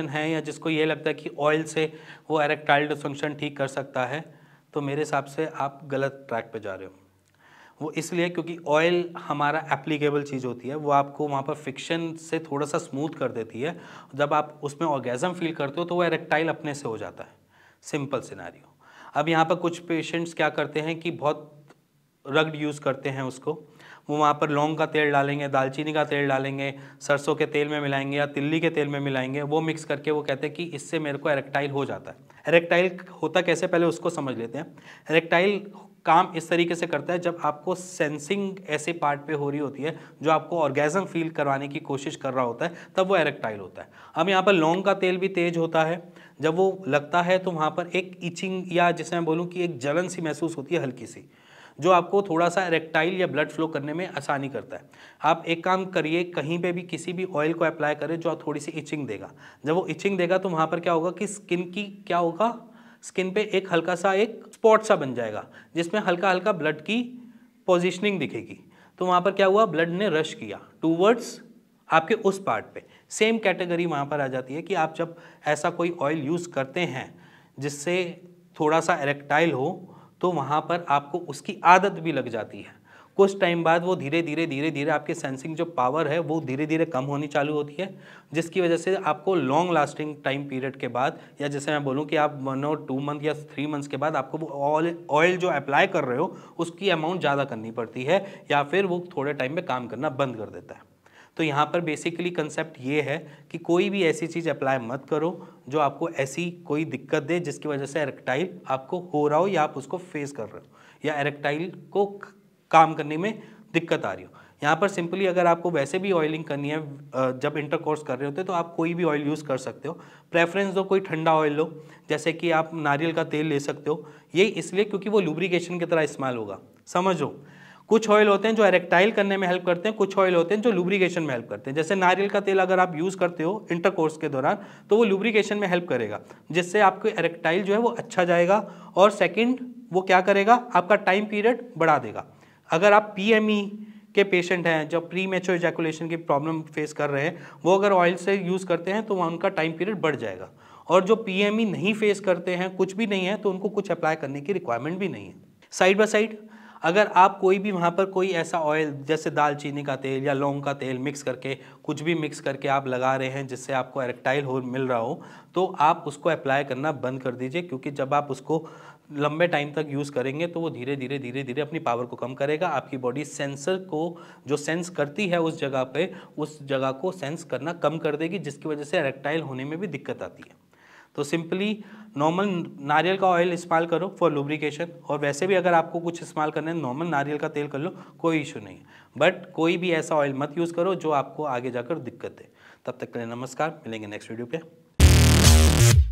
है या जिसको ये लगता है कि ऑयल से वो एरेक्टाइल डिसफंक्शन ठीक कर सकता है तो मेरे हिसाब से आप गलत ट्रैक पे जा रहे हो वो इसलिए क्योंकि ऑयल हमारा एप्लीकेबल चीज़ होती है वो आपको वहाँ पर फिक्शन से थोड़ा सा स्मूथ कर देती है जब आप उसमें ऑर्गेजम फील करते हो तो वो एरेक्टाइल अपने से हो जाता है सिंपल सिनारी अब यहाँ पर कुछ पेशेंट्स क्या करते हैं कि बहुत रगड यूज़ करते हैं उसको वो वहाँ पर लौंग का तेल डालेंगे दालचीनी का तेल डालेंगे सरसों के तेल में मिलाएंगे या तिल्ली के तेल में मिलाएंगे वो मिक्स करके वो कहते हैं कि इससे मेरे को एरेक्टाइल हो जाता है एरेक्टाइल होता कैसे पहले उसको समझ लेते हैं एरेक्टाइल काम इस तरीके से करता है जब आपको सेंसिंग ऐसे पार्ट पे हो रही होती है जो आपको ऑर्गेजम फील करवाने की कोशिश कर रहा होता है तब वो एरेक्टाइल होता है अब यहाँ पर लौंग का तेल भी तेज होता है जब वो लगता है तो वहाँ पर एक इचिंग या जिसे मैं बोलूँ कि एक जलन सी महसूस होती है हल्की सी जो आपको थोड़ा सा रेक्टाइल या ब्लड फ्लो करने में आसानी करता है आप एक काम करिए कहीं पे भी किसी भी ऑयल को अप्लाई करें जो आप थोड़ी सी इचिंग देगा जब वो इचिंग देगा तो वहाँ पर क्या होगा कि स्किन की क्या होगा स्किन पे एक हल्का सा एक स्पॉट सा बन जाएगा जिसमें हल्का हल्का ब्लड की पोजिशनिंग दिखेगी तो वहाँ पर क्या हुआ ब्लड ने रश किया टूवर्ड्स आपके उस पार्ट पे सेम कैटेगरी वहाँ पर आ जाती है कि आप जब ऐसा कोई ऑयल यूज़ करते हैं जिससे थोड़ा सा एरेक्टाइल हो तो वहाँ पर आपको उसकी आदत भी लग जाती है कुछ टाइम बाद वो धीरे धीरे धीरे धीरे आपके सेंसिंग जो पावर है वो धीरे धीरे कम होनी चालू होती है जिसकी वजह से आपको लॉन्ग लास्टिंग टाइम पीरियड के बाद या जैसे मैं बोलूँ कि आप वन और टू मंथ या थ्री मंथ्स के बाद आपको वो ऑयल ऑयल जो अप्लाई कर रहे हो उसकी अमाउंट ज़्यादा करनी पड़ती है या फिर वो थोड़े टाइम में काम करना बंद कर देता है तो यहाँ पर बेसिकली कंसेप्ट ये है कि कोई भी ऐसी चीज़ अप्लाई मत करो जो आपको ऐसी कोई दिक्कत दे जिसकी वजह से एरेक्टाइल आपको हो रहा हो या आप उसको फेस कर रहे हो या एरेक्टाइल को काम करने में दिक्कत आ रही हो यहाँ पर सिंपली अगर आपको वैसे भी ऑयलिंग करनी है जब इंटरकोर्स कर रहे होते हैं तो आप कोई भी ऑयल यूज़ कर सकते हो प्रेफरेंस दो कोई ठंडा ऑयल लो जैसे कि आप नारियल का तेल ले सकते हो ये इसलिए क्योंकि वो लुब्रिकेशन की तरह इस्तेमाल होगा समझो कुछ ऑयल होते हैं जो एरेक्टाइल करने में हेल्प करते हैं कुछ ऑयल होते हैं जो लुब्रिकेशन में हेल्प करते हैं जैसे नारियल का तेल अगर आप यूज़ करते हो इंटरकोर्स के दौरान तो वो लुब्रिकेशन में हेल्प करेगा जिससे आपके एरेक्टाइल जो है वो अच्छा जाएगा और सेकेंड वो क्या करेगा आपका टाइम पीरियड बढ़ा देगा अगर आप पी e के पेशेंट हैं जब प्री मेच्योर इजैकुलेशन की प्रॉब्लम फेस कर रहे हैं वो अगर ऑयल से यूज़ करते हैं तो वहाँ उनका टाइम पीरियड बढ़ जाएगा और जो पीएमई e नहीं फेस करते हैं कुछ भी नहीं है तो उनको कुछ अप्लाई करने की रिक्वायरमेंट भी नहीं है साइड बाय साइड अगर आप कोई भी वहाँ पर कोई ऐसा ऑयल जैसे दालचीनी का तेल या लौंग का तेल मिक्स करके कुछ भी मिक्स करके आप लगा रहे हैं जिससे आपको एरेक्टाइल हो मिल रहा हो तो आप उसको अप्लाई करना बंद कर दीजिए क्योंकि जब आप उसको लंबे टाइम तक यूज़ करेंगे तो वो धीरे धीरे धीरे धीरे अपनी पावर को कम करेगा आपकी बॉडी सेंसर को जो सेंस करती है उस जगह पे उस जगह को सेंस करना कम कर देगी जिसकी वजह से एरेक्टाइल होने में भी दिक्कत आती है तो सिंपली नॉर्मल नारियल का ऑयल इस्तेमाल करो फॉर लुब्रिकेशन और वैसे भी अगर आपको कुछ इस्तेमाल करना है नॉर्मल नारियल का तेल कर लो कोई इशू नहीं है बट कोई भी ऐसा ऑयल मत यूज़ करो जो आपको आगे जाकर दिक्कत दे तब तक के लिए नमस्कार मिलेंगे नेक्स्ट वीडियो पे